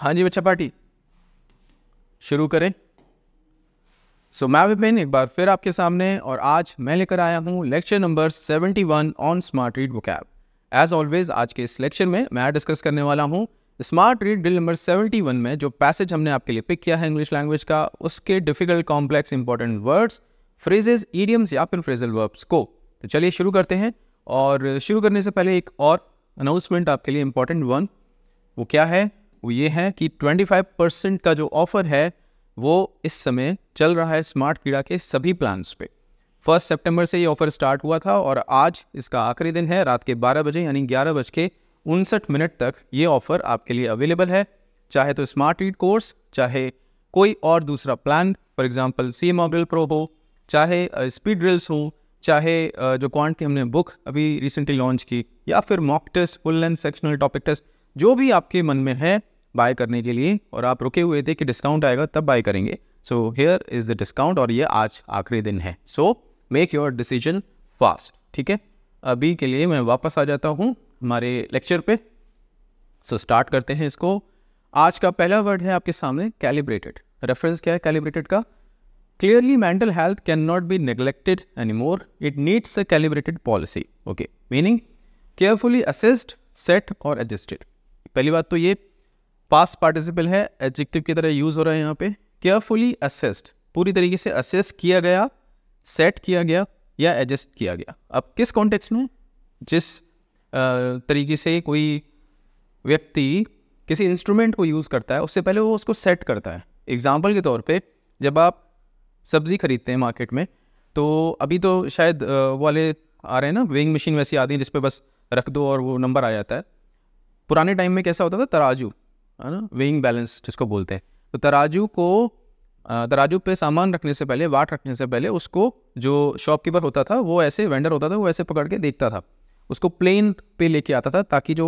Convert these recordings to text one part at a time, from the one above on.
हाँ जी बच्चा पार्टी शुरू करें सो so, मैं विपिन एक बार फिर आपके सामने और आज मैं लेकर आया हूँ lecture number 71 on smart read book app as always आज के इस लेक्चर में मैं डिस्कस करने वाला हूँ स्मार्ट रीड ड्रिल नंबर 71 में जो पैसेज हमने आपके लिए पिक किया है इंग्लिश लैंग्वेज का उसके difficult complex important words phrases idioms या फिर फ्रेजल वर्ब्स को तो चलिए शुरू करते हैं और शुरू करने से पहले एक और अनाउंसमेंट आपके लिए इंपॉर्टेंट वन वो क्या है वो ये है कि 25 परसेंट का जो ऑफर है वो इस समय चल रहा है स्मार्ट कीड़ा के सभी प्लान्स पे फर्स्ट सितंबर से ये ऑफर स्टार्ट हुआ था और आज इसका आखिरी दिन है रात के 12 बजे यानी ग्यारह बज के उनसठ मिनट तक ये ऑफ़र आपके लिए अवेलेबल है चाहे तो स्मार्ट रीड कोर्स चाहे कोई और दूसरा plan for example C model pro हो चाहे स्पीड ड्रिल्स हो चाहे जो क्वांट की हमने बुक अभी रिसेंटली लॉन्च की या फिर mock test full length sectional topic test जो भी आपके मन में है बाय करने के लिए और आप रुके हुए थे कि डिस्काउंट आएगा तब बाय करेंगे so here is the discount और ये आज आखिरी दिन है so make your decision fast ठीक है अभी के लिए मैं वापस आ जाता हूँ हमारे लेक्चर पे सो so, स्टार्ट करते हैं इसको आज का पहला वर्ड है आपके सामने कैलिब्रेटेड रेफरेंस क्या है कैलिब्रेटेड का clearly mental health can not be neglected any more it needs a calibrated policy okay meaning carefully assist set और एडजस्टेड पहली बात तो ये पास पार्टिसिपल है एडजेक्टिव की तरह यूज़ हो रहा है यहाँ पे केयरफुली असेस्ड पूरी तरीके से असेस किया गया सेट किया गया या एडजस्ट किया गया अब किस कॉन्टेक्स्ट में जिस तरीके से कोई व्यक्ति किसी इंस्ट्रूमेंट को यूज़ करता है उससे पहले वो उसको सेट करता है एग्ज़ाम्पल के तौर पे जब आप सब्ज़ी ख़रीदते हैं मार्केट में तो अभी तो शायद वाले आ रहे हैं ना वेइंग मशीन वैसी आती है जिसपे बस रख दो और वो नंबर आ जाता है पुराने टाइम में कैसा होता था तराजू है ना वेइंग बैलेंस जिसको बोलते हैं तो तराजू को तराजू पे सामान रखने से पहले वाट रखने से पहले उसको जो शॉपकीपर होता था वो ऐसे वेंडर होता था वो ऐसे पकड़ के देखता था उसको प्लेन पे लेके आता था ताकि जो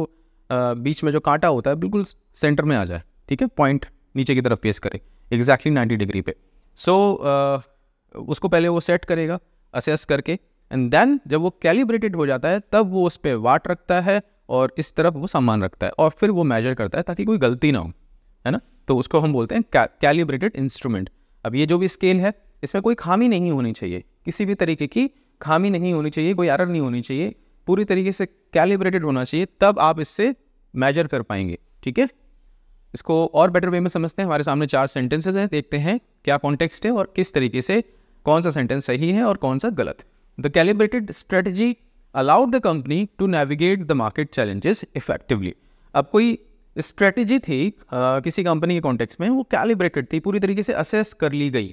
बीच में जो कांटा होता है बिल्कुल सेंटर में आ जाए ठीक है पॉइंट नीचे की तरफ पेस करे एग्जैक्टली नाइन्टी डिग्री पे सो so, उसको पहले वो सेट करेगा असेस करके एंड देन जब वो कैलिब्रेटेड हो जाता है तब वो उस पर वाट रखता है और इस तरफ वो सामान रखता है और फिर वो मेजर करता है ताकि कोई गलती ना हो है ना तो उसको हम बोलते हैं कैलिब्रेटेड इंस्ट्रूमेंट अब ये जो भी स्केल है इसमें कोई खामी नहीं होनी चाहिए किसी भी तरीके की खामी नहीं होनी चाहिए कोई एरर नहीं होनी चाहिए पूरी तरीके से कैलिब्रेटेड होना चाहिए तब आप इससे मेजर कर पाएंगे ठीक है इसको और बेटर वे में समझते हैं हमारे सामने चार सेंटेंसेज हैं देखते हैं क्या कॉन्टेक्स्ट है और किस तरीके से कौन सा सेंटेंस सही है और कौन सा गलत the calibrated strategy allowed the company to navigate the market challenges effectively अब कोई स्ट्रेटजी थी आ, किसी कंपनी के कॉन्टेक्स्ट में वो कैलिब्रेटेड थी पूरी तरीके से असेस कर ली गई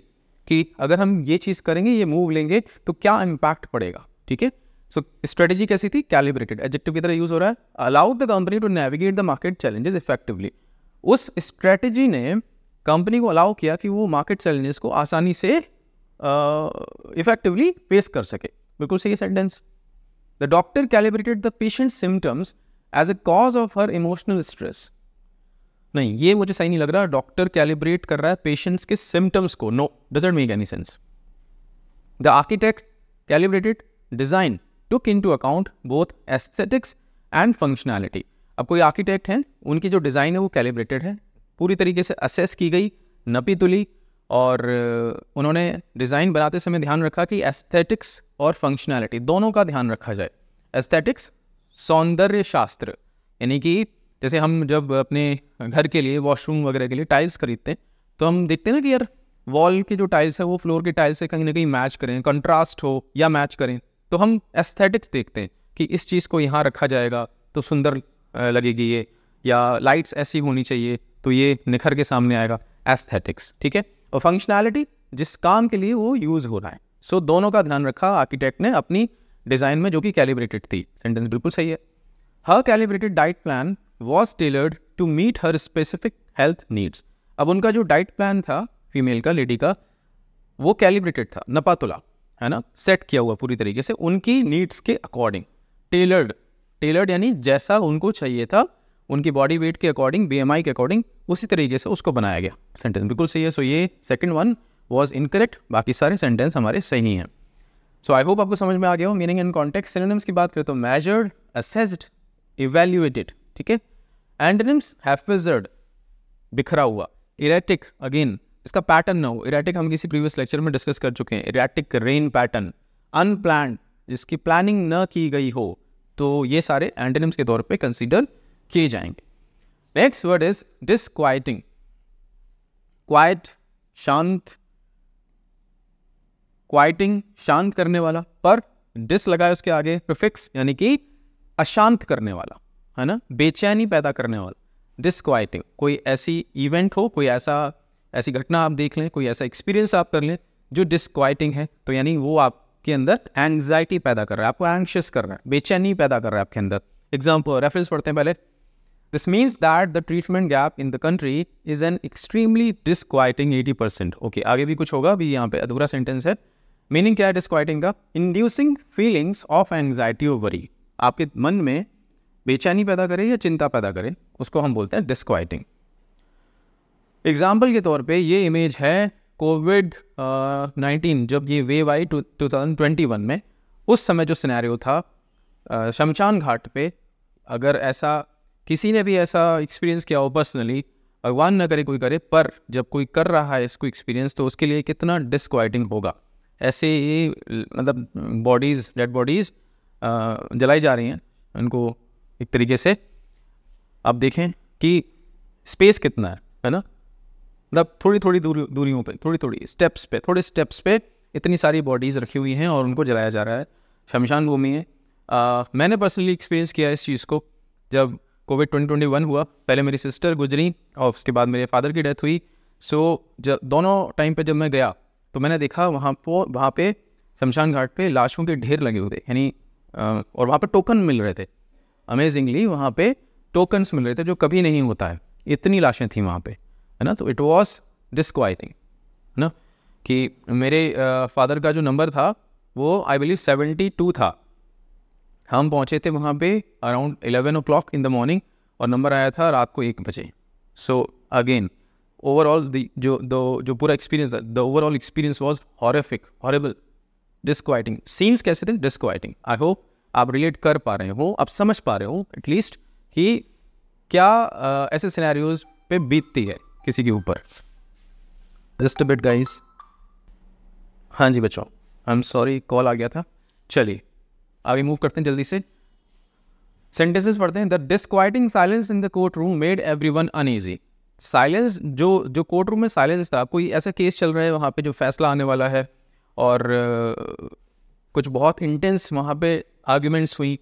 कि अगर हम ये चीज़ करेंगे ये मूव लेंगे तो क्या इम्पैक्ट पड़ेगा ठीक है सो स्ट्रेटेजी कैसी थी कैलिब्रेटेड एडजेक्टिव की तरह यूज़ हो रहा है allowed the company to navigate the market challenges effectively उस स्ट्रेटजी ने कंपनी को अलाउ किया कि वो मार्केट चैलेंजेस को आसानी से इफेक्टिवली फेस कर सके बिल्कुल सही sentence The doctor calibrated the patient's symptoms as a cause of her emotional stress. नहीं ये मुझे सही नहीं लग रहा डॉक्टर कैलिब्रेट कर रहा है पेशेंट्स के सिम्टम्स को no doesn't make any sense the architect calibrated design took into account both aesthetics and functionality अब कोई आर्किटेक्ट हैं उनकी जो डिज़ाइन है वो कैलिब्रेटेड है पूरी तरीके से असेस की गई नपी तुली और उन्होंने डिज़ाइन बनाते समय ध्यान रखा कि एस्थेटिक्स और फंक्शनैलिटी दोनों का ध्यान रखा जाए एस्थेटिक्स सौंदर्य शास्त्र यानी कि जैसे हम जब अपने घर के लिए वॉशरूम वगैरह के लिए टाइल्स खरीदते हैं तो हम देखते हैं ना कि यार वॉल के जो टाइल्स है वो फ्लोर के टाइल्स से कहीं ना कहीं मैच करें कंट्रास्ट हो या मैच करें तो हम एस्थेटिक्स देखते हैं कि इस चीज़ को यहाँ रखा जाएगा तो सुंदर लगेगी ये या लाइट्स ऐसी होनी चाहिए तो ये निखर के सामने आएगा एस्थेटिक्स ठीक है और फंक्शनैलिटी जिस काम के लिए वो यूज़ हो रहा है सो so, दोनों का ध्यान रखा आर्किटेक्ट ने अपनी डिज़ाइन में जो कि कैलिब्रेटेड थी सेंटेंस बिल्कुल सही है her calibrated diet plan was tailored to meet her specific health needs अब उनका जो डाइट प्लान था फीमेल का लेडी का वो कैलिब्रेटेड था नपातुला है ना सेट किया हुआ पूरी तरीके से उनकी नीड्स के अकॉर्डिंग टेलर्ड टेलर्ड यानी जैसा उनको चाहिए था उनकी बॉडी वेट के अकॉर्डिंग बीएमआई के अकॉर्डिंग उसी तरीके से उसको बनाया गया सेंटेंस बिल्कुल सही है सो ये सेकंड वन वॉज इनकरेक्ट बाकी सारे सेंटेंस हमारे सही हैं सो आई होप आपको समझ में आ गया हो मीनिंग इन कॉन्टेक्ट सिनोनिम्स की बात करें तो मेजर्ड असेस्ड इवेल्यूएटेड ठीक है एंडनिम्स हैफिजर्ड बिखरा हुआ इरेटिक अगेन इसका पैटर्न ना हो इरेटिक हम किसी प्रीवियस लेक्चर में डिस्कस कर चुके हैं इरेटिक रेन पैटर्न अनप्लान जिसकी प्लानिंग न की गई हो तो ये सारे एंटनिम्स के तौर पे कंसीडर किए जाएंगे next word is disquieting quite शांत, क्वाइटिंग शांत करने वाला पर डिस लगाए उसके आगे प्रिफिक्स यानी कि अशांत करने वाला है ना बेचैनी पैदा करने वाला डिसक्वाइटिंग कोई ऐसी इवेंट हो कोई ऐसा ऐसी घटना आप देख लें कोई ऐसा एक्सपीरियंस आप कर लें जो डिसक्वाइटिंग है तो यानी वो आपके अंदर एंग्जाइटी पैदा कर रहा है आपको एंशियस कर रहा है बेचैनी पैदा कर रहा है आपके अंदर एग्जाम्पल रेफरेंस पढ़ते हैं पहले This means that the treatment gap in the country is an extremely disquieting 80%. Okay, आगे भी कुछ होगा अभी यहाँ पे अधूरा sentence है Meaning क्या है disquieting का Inducing feelings of anxiety or worry. आपके मन में बेचैनी पैदा करे या चिंता पैदा करे उसको हम बोलते हैं disquieting. Example के तौर पे ये image है covid कोविड नाइन्टीन जब ये wave आई 2021 में उस समय जो scenario था uh, शमशान घाट पे अगर ऐसा किसी ने भी ऐसा एक्सपीरियंस किया हो पर्सनली भगवान ना करे कोई करे पर जब कोई कर रहा है इसको एक्सपीरियंस तो उसके लिए कितना डिसक्वाइटिंग होगा ऐसे ही मतलब बॉडीज़ डेड बॉडीज़ जलाई जा रही हैं उनको एक तरीके से आप देखें कि स्पेस कितना है है ना मतलब थोड़ी थोड़ी दूरी दूरियों पे थोड़ी थोड़ी स्टेप्स पे थोड़े स्टेप्स पे इतनी सारी बॉडीज़ रखी हुई हैं और उनको जलाया जा रहा है शमशान भूमि है आ, मैंने पर्सनली एक्सपीरियंस किया इस चीज़ को जब कोविड 2021 हुआ पहले मेरी सिस्टर गुजरी और उसके बाद मेरे फादर की डेथ हुई सो so, जब दोनों टाइम पे जब मैं गया तो मैंने देखा वहाँ पर वहाँ पे शमशान घाट पे लाशों के ढेर लगे हुए थे यानी और वहाँ पर टोकन मिल रहे थे अमेजिंगली वहाँ पे टोकन्स मिल रहे थे जो कभी नहीं होता है इतनी लाशें थी वहाँ पे है ना तो it was disco I think ना कि मेरे फादर का जो नंबर था वो आई बिलीव सेवेंटी टू था हम पहुँचे थे वहाँ पे around eleven o'clock in the morning और नंबर आया था रात को एक बजे सो अगेन ओवरऑल जो दो जो पूरा एक्सपीरियंस था the overall experience was horrific horrible disquieting scenes कैसे थे डिस्कवाइटिंग आई होप आप रिलेट कर पा रहे हो आप समझ पा रहे हो एटलीस्ट कि क्या ऐसे सिनेरियोज पे बीतती है किसी के ऊपर जस्ट बिट गाइज हाँ जी बच्चों आई एम सॉरी कॉल आ गया था चलिए आगे मूव करते हैं जल्दी से सेंटेंसेस पढ़ते हैं the disquieting silence in the courtroom made everyone uneasy silence जो जो कोर्ट रूम में साइलेंस था कोई ऐसा केस चल रहा है वहाँ पे जो फैसला आने वाला है और कुछ बहुत इंटेंस वहाँ पे आर्ग्यूमेंट्स हुई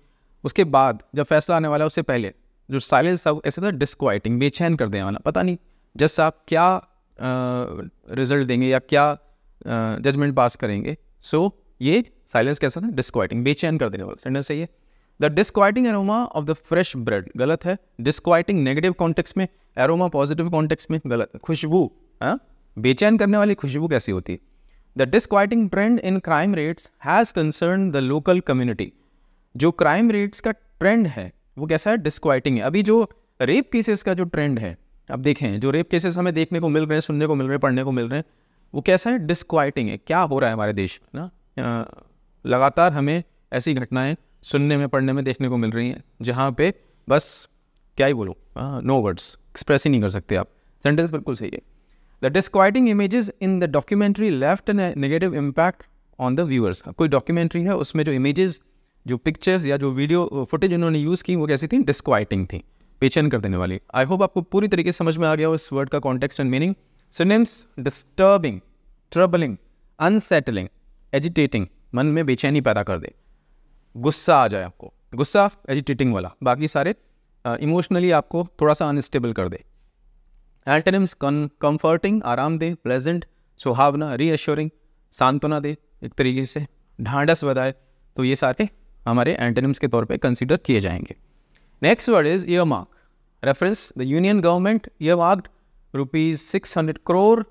उसके बाद जब फैसला आने वाला है उससे पहले जो साइलेंस था वो ऐसे था डिस्कवाइटिंग बेचैन कर देने वाला पता नहीं जज साहब क्या रिजल्ट देंगे या क्या जजमेंट पास करेंगे सो so, ये साइलेंस कैसा ना डिस्क्वाइटिंग बेचैन कर देने वाला सेंटेंस है ये the disquieting aroma of the fresh bread गलत है डिस्क्वाइटिंग नेगेटिव कॉन्टेक्स में एरोमा पॉजिटिव कॉन्टेक्स में गलत है खुशबू हाँ बेचैन करने वाली खुशबू कैसी होती है the disquieting trend in crime rates has concern the local community जो क्राइम रेट्स का ट्रेंड है वो कैसा है डिस्क्वाइटिंग है अभी जो रेप केसेस का जो ट्रेंड है अब देखें जो रेप केसेस हमें देखने को मिल रहे हैं सुनने को मिल रहे हैं पढ़ने को मिल रहे हैं वो कैसा है डिस्क्वाइटिंग है क्या हो रहा है हमारे देश में ना लगातार हमें ऐसी घटनाएं सुनने में पढ़ने में देखने को मिल रही हैं जहाँ पे बस क्या ही बोलो नो वर्ड्स एक्सप्रेस ही नहीं कर सकते आप सेंटेंस बिल्कुल सही है the disquieting image in the documentary left an negative impact on the viewers कोई डॉक्यूमेंट्री है उसमें जो इमेजेस जो पिक्चर्स या जो वीडियो फुटेज इन्होंने यूज़ की वो कैसी थी डिस्क्वाइटिंग थी पेचन कर देने वाली आई होप आपको पूरी तरीके से समझ में आ गया हो इस वर्ड का context and meaning synonyms disturbing troubling unsettling agitating मन में बेचैनी पैदा कर दे गुस्सा आ जाए आपको गुस्सा एजिटेटिंग वाला बाकी सारे इमोशनली uh, आपको थोड़ा सा अनस्टेबल कर दे एल्टनिम्स कम्फर्टिंग आराम दे प्लेजेंट सुहावना रीअश्योरिंग सांत्वना दे एक तरीके से ढांडस बधाए तो ये सारे हमारे एंटनिम्स के तौर पे कंसीडर किए जाएंगे next word is earmark reference the union government earmarked rupees six hundred crore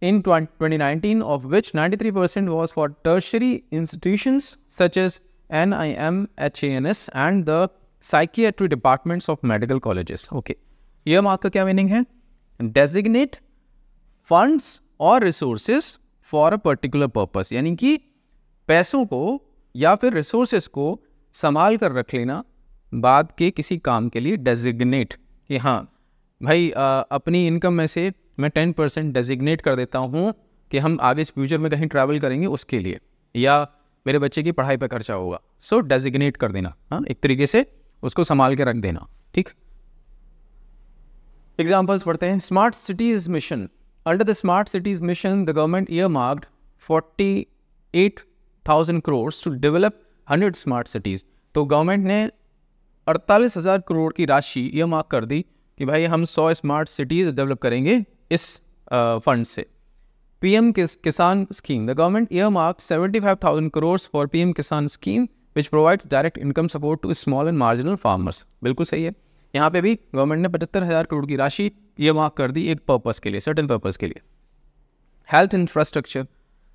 in 2019, of which 93% was for tertiary institutions such as NIM, HANS and the psychiatry departments of medical colleges. Okay. Here mark का क्या meaning है designate funds और resources for a particular purpose यानी कि पैसों को या फिर रिसोर्सेज को संभाल कर रख लेना बाद के किसी काम के लिए डेजिग्नेट कि हाँ भाई आ, अपनी इनकम में से मैं टेन परसेंट डेजिग्नेट कर देता हूँ कि हम आगे फ्यूचर में कहीं ट्रैवल करेंगे उसके लिए या मेरे बच्चे की पढ़ाई पर खर्चा होगा सो so, डेजिग्नेट कर देना हाँ एक तरीके से उसको संभाल के रख देना ठीक एग्जाम्पल्स पढ़ते हैं smart cities mission under the smart cities mission the government earmarked forty eight thousand crore to develop hundred smart cities तो गवर्नमेंट ने अड़तालीस हज़ार करोड़ की राशि ईयर मार्क कर दी कि भाई हम सौ स्मार्ट सिटीज़ डेवलप करेंगे इस फंड से PM Kisan scheme the government earmark seventy five thousand crores for PM Kisan scheme which provides direct income support to small and marginal farmers बिल्कुल सही है यहाँ पे भी गवर्नमेंट ने पचहत्तर हज़ार करोड़ की राशि ये मार्क कर दी एक पर्पज़ के लिए सर्टन पर्पज़ के लिए health infrastructure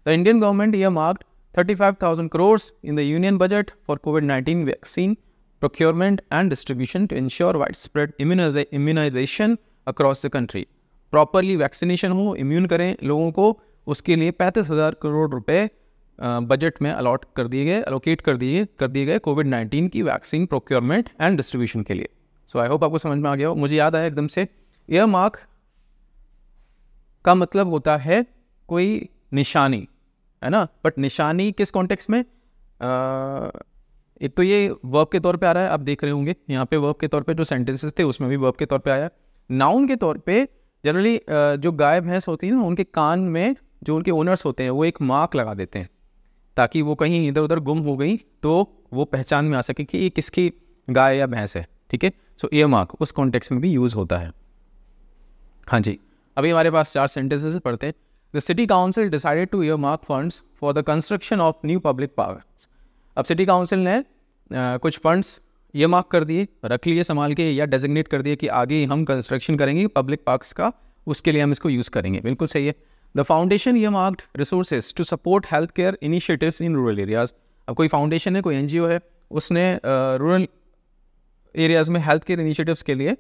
the Indian government earmarked thirty five thousand crores in the union budget for COVID nineteen vaccine procurement and distribution to ensure widespread immunization across the country. Properly vaccination हो immune करें लोगों को उसके लिए पैंतीस हज़ार करोड़ रुपए budget में अलॉट कर दिए गए अलोकेट कर दिए कर दिए गए कोविड नाइन्टीन की वैक्सीन प्रोक्योरमेंट एंड डिस्ट्रीब्यूशन के लिए सो आई होप आपको समझ में आ गया हो मुझे याद आया एकदम से एयर मार्क का मतलब होता है कोई निशानी है ना बट निशानी किस कॉन्टेक्स्ट में आ, एक तो ये वर्ब के तौर पे आ रहा है आप देख रहे होंगे यहाँ पे वर्ब के तौर पे जो सेंटेंसेस थे उसमें भी वर्ब के तौर पे आया नाउन के तौर पे जनरली जो गाय भैंस होती है ना उनके कान में जो उनके ओनर्स होते हैं वो एक मार्क लगा देते हैं ताकि वो कहीं इधर उधर गुम हो गई तो वो पहचान में आ सके कि ये किसकी गाय या भैंस है ठीक है सो ये मार्क उस कॉन्टेक्स में भी यूज़ होता है हाँ जी अभी हमारे पास चार सेंटेंसेस पढ़ते हैं the city council decided to earmark funds for the construction of new public park अब सिटी काउंसिल ने कुछ फंड्स ये मार्क कर दिए रख लिए संभाल के या डेजिग्नेट कर दिए कि आगे हम कंस्ट्रक्शन करेंगे पब्लिक पार्क्स का उसके लिए हम इसको यूज़ करेंगे बिल्कुल सही है the foundation earmarked resources to support health care initiatives in rural areas अब कोई फाउंडेशन है कोई एन है उसने रूरल एरियाज़ में हेल्थ केयर इनिशिएटिव्स के लिए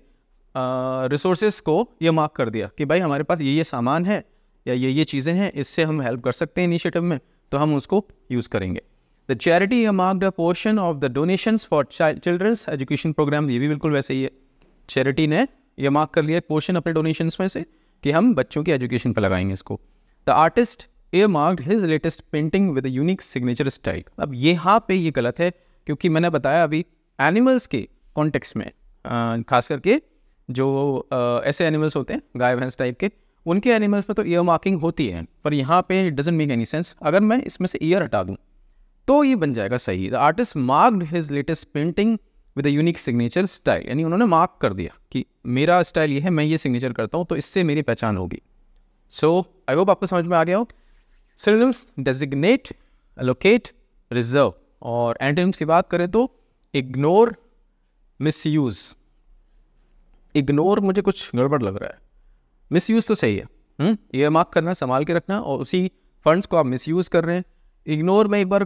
रिसोर्सेज को ये मार्क कर दिया कि भाई हमारे पास ये ये सामान है या ये ये चीज़ें हैं इससे हम हेल्प कर सकते हैं इनिशिएटिव में तो हम उसको यूज़ करेंगे the charity earmarked a portion of the donations for children's education program ये भी बिल्कुल वैसे ही है चैरिटी ने ये मार्क कर लिया पोर्शन अपने donations में से कि हम बच्चों की एजुकेशन पर लगाएंगे इसको the artist air his his latest painting with unique signature style अब यहाँ पे ये गलत है क्योंकि मैंने बताया अभी एनिमल्स के कॉन्टेक्स्ट में खास करके जो ऐसे एनिमल्स होते हैं गाय भैंस टाइप के उनके एनिमल्स में तो ईयर मार्किंग होती है पर यहाँ पे it doesn't make any sense अगर मैं इसमें से ईयर हटा दूँ तो ये बन जाएगा सही the artist mark his latest painting with unique signature style यानी उन्होंने मार्क कर दिया कि मेरा स्टाइल ये है मैं ये सिग्नेचर करता हूँ तो इससे मेरी पहचान होगी सो आई होप आपको समझ में आ गया हो सिनोनिम्स डेजिग्नेट अलोकेट रिजर्व और एंटोनिम्स की बात करें तो इग्नोर मिस यूज़ इग्नोर मुझे कुछ गड़बड़ लग रहा है मिस यूज़ तो सही है हम्म, ये मार्क करना संभाल के रखना और उसी फंड्स को आप मिस यूज़ कर रहे हैं इग्नोर मैं एक बार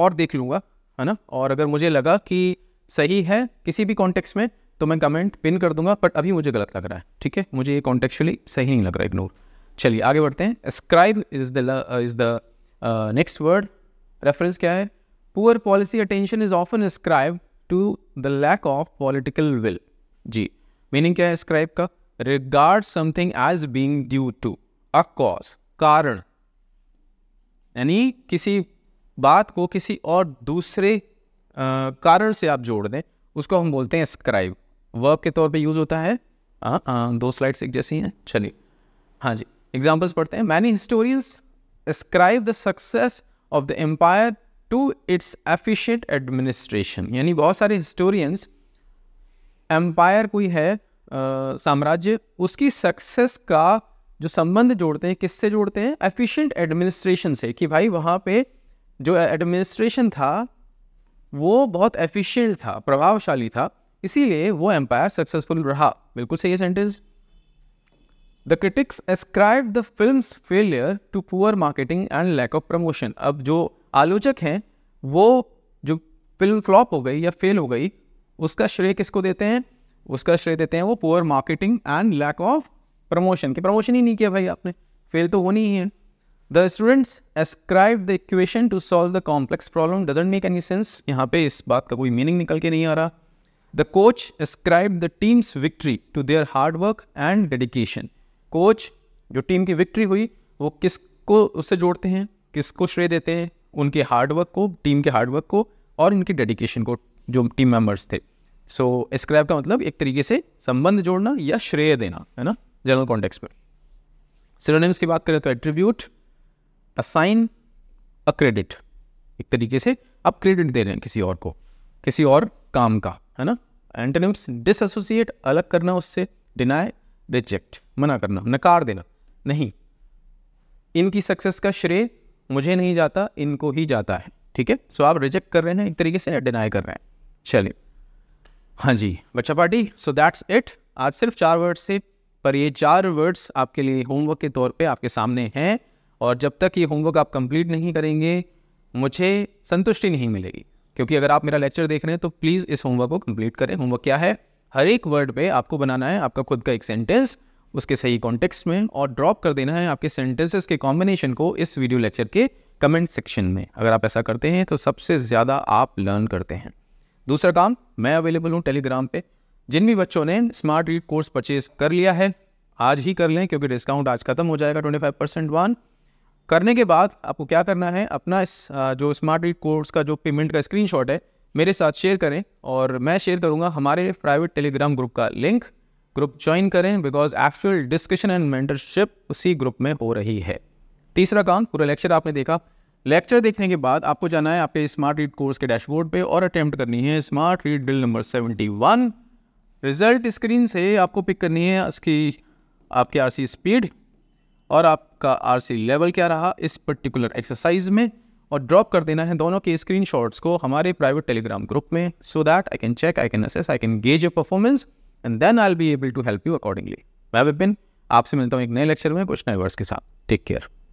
और देख लूँगा है ना और अगर मुझे लगा कि सही है किसी भी कॉन्टेक्स्ट में तो मैं कमेंट पिन कर दूंगा बट अभी मुझे गलत लग रहा है ठीक है मुझे ये कॉन्टेक्चुअली सही नहीं लग रहा इग्नोर चलिए आगे बढ़ते हैं scribe is the is the next word reference क्या है poor policy attention is often scribe to the lack of political will जी मीनिंग क्या है स्क्राइब का regard something as being due to a cause कारण यानी किसी बात को किसी और दूसरे कारण से आप जोड़ दें उसको हम बोलते हैं स्क्राइब वर्ब के तौर पे यूज़ होता है आ, आ, दो स्लाइड्स एक जैसी हैं चलिए हाँ जी एग्जाम्पल्स पढ़ते हैं many historians scribe the success of the empire to its efficient administration यानी बहुत सारे हिस्टोरियंस एम्पायर कोई है साम्राज्य उसकी सक्सेस का जो संबंध जोड़ते हैं किससे जोड़ते हैं एफिशिएंट एडमिनिस्ट्रेशन से कि भाई वहाँ पे जो एडमिनिस्ट्रेशन था वो बहुत एफिशिएंट था प्रभावशाली था इसीलिए वो एम्पायर सक्सेसफुल रहा बिल्कुल सही है sentence the critics ascribe the film failure to poor marketing and lack of promotion अब जो आलोचक हैं वो जो फिल्म फ्लॉप हो गई या फेल हो गई उसका श्रेय किसको देते हैं उसका श्रेय देते हैं वो poor marketing and lack of promotion की प्रमोशन ही नहीं किया भाई आपने फेल तो होनी ही है the students ascribe the equation to solve the complex problem doesn't make any sense यहाँ पे इस बात का कोई मीनिंग निकल के नहीं आ रहा the coach ascribe the team's victory to their hard work and dedication coach जो टीम की विक्ट्री हुई वो किसको उससे जोड़ते हैं किसको श्रेय देते हैं उनके हार्डवर्क को टीम के हार्डवर्क को और इनकी डेडिकेशन को जो टीम मेंबर्स थे सो so, स्क्रैप का मतलब एक तरीके से संबंध जोड़ना या श्रेय देना है ना जनरल कॉन्टेक्स में सिनोनिम्स की बात करें तो एट्रीब्यूट असाइन अ क्रेडिट एक तरीके से आप क्रेडिट दे रहे हैं किसी और को किसी और काम का है ना एंटोनिम्स डिसोसिएट अलग करना उससे डिनाई रिजेक्ट मना करना नकार देना नहीं इनकी सक्सेस का श्रेय मुझे नहीं जाता इनको ही जाता है ठीक है सो आप रिजेक्ट कर रहे हैं एक तरीके से डिनाई कर रहे हैं चलिए हाँ जी बच्चा पार्टी सो दैट्स इट आज सिर्फ चार वर्ड से पर ये चार वर्ड्स आपके लिए होमवर्क के तौर पे आपके सामने हैं और जब तक ये होमवर्क आप कंप्लीट नहीं करेंगे मुझे संतुष्टि नहीं मिलेगी क्योंकि अगर आप मेरा लेक्चर देख रहे हैं तो प्लीज़ इस होमवर्क को कंप्लीट करें होमवर्क क्या है हर एक वर्ड पे आपको बनाना है आपका खुद का एक सेंटेंस उसके सही कॉन्टेक्स्ट में और ड्रॉप कर देना है आपके सेंटेंसेस के कॉम्बिनेशन को इस वीडियो लेक्चर के कमेंट सेक्शन में अगर आप ऐसा करते हैं तो सबसे ज़्यादा आप लर्न करते हैं दूसरा काम मैं अवेलेबल हूँ टेलीग्राम पे जिन भी बच्चों ने स्मार्ट रीड कोर्स परचेज कर लिया है आज ही कर लें क्योंकि डिस्काउंट आज खत्म हो जाएगा ट्वेंटी फाइव परसेंट वन करने के बाद आपको क्या करना है अपना इस जो स्मार्ट रीड कोर्स का जो पेमेंट का स्क्रीन है मेरे साथ शेयर करें और मैं शेयर करूंगा हमारे प्राइवेट टेलीग्राम ग्रुप का लिंक ग्रुप ज्वाइन करें because actual discussion and mentorship उसी ग्रुप में हो रही है तीसरा काम पूरा लेक्चर आपने देखा लेक्चर देखने के बाद आपको जाना है आपके स्मार्ट रीड कोर्स के डैशबोर्ड पे और अटैम्प्ट करनी है smart read bill number seventy one result screen से आपको पिक करनी है उसकी आपकी आरसी स्पीड और आपका आरसी लेवल क्या रहा इस पर्टिकुलर एक्सरसाइज में और ड्रॉप कर देना है दोनों के स्क्रीन को हमारे प्राइवेट टेलीग्राम ग्रुप में so that I can check I can assess I can gauge your performance and then I'll be able to help you accordingly मैं विपिन आपसे मिलता हूँ एक नए लेक्चर में कुछ नए वर्ड्स के साथ टेक केयर